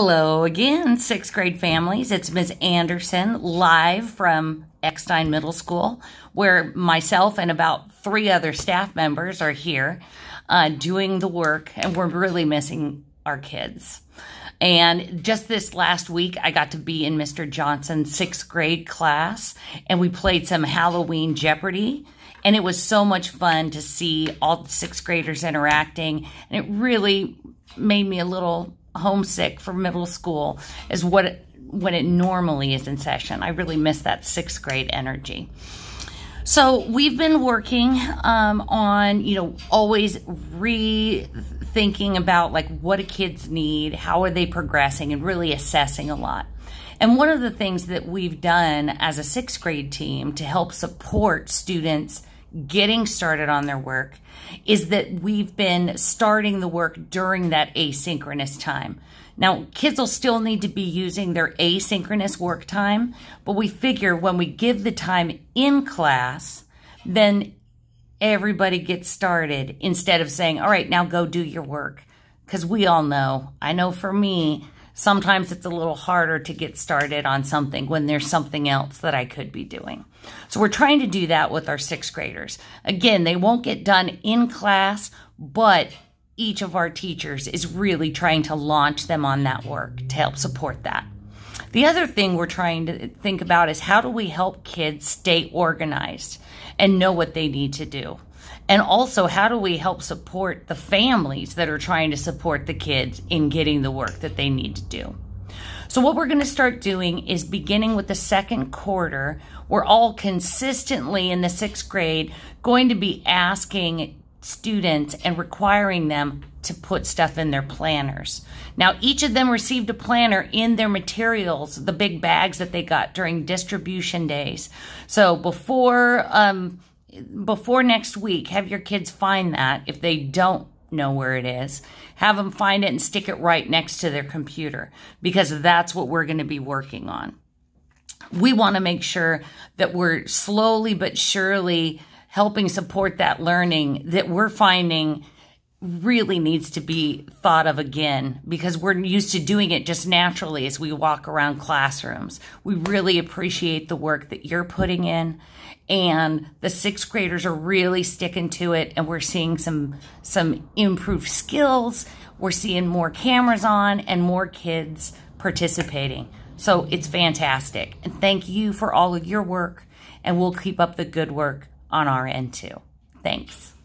Hello again, sixth grade families. It's Ms. Anderson live from Eckstein Middle School, where myself and about three other staff members are here uh, doing the work, and we're really missing our kids. And just this last week, I got to be in Mr. Johnson's sixth grade class, and we played some Halloween Jeopardy. And it was so much fun to see all the sixth graders interacting, and it really made me a little homesick for middle school is what it, when it normally is in session. I really miss that sixth grade energy. So we've been working um, on, you know, always rethinking about like what do kids need, how are they progressing, and really assessing a lot. And one of the things that we've done as a sixth grade team to help support students getting started on their work is that we've been starting the work during that asynchronous time. Now, kids will still need to be using their asynchronous work time, but we figure when we give the time in class, then everybody gets started instead of saying, all right, now go do your work. Because we all know, I know for me, sometimes it's a little harder to get started on something when there's something else that I could be doing. So we're trying to do that with our sixth graders. Again, they won't get done in class, but each of our teachers is really trying to launch them on that work to help support that. The other thing we're trying to think about is how do we help kids stay organized and know what they need to do? And also, how do we help support the families that are trying to support the kids in getting the work that they need to do? So what we're going to start doing is beginning with the second quarter, we're all consistently in the sixth grade going to be asking students and requiring them to put stuff in their planners. Now, each of them received a planner in their materials, the big bags that they got during distribution days. So before, um, before next week, have your kids find that if they don't know where it is. Have them find it and stick it right next to their computer because that's what we're going to be working on. We want to make sure that we're slowly but surely helping support that learning that we're finding really needs to be thought of again because we're used to doing it just naturally as we walk around classrooms. We really appreciate the work that you're putting in and the sixth graders are really sticking to it and we're seeing some some improved skills. We're seeing more cameras on and more kids participating. So it's fantastic. And thank you for all of your work and we'll keep up the good work on our end too. Thanks.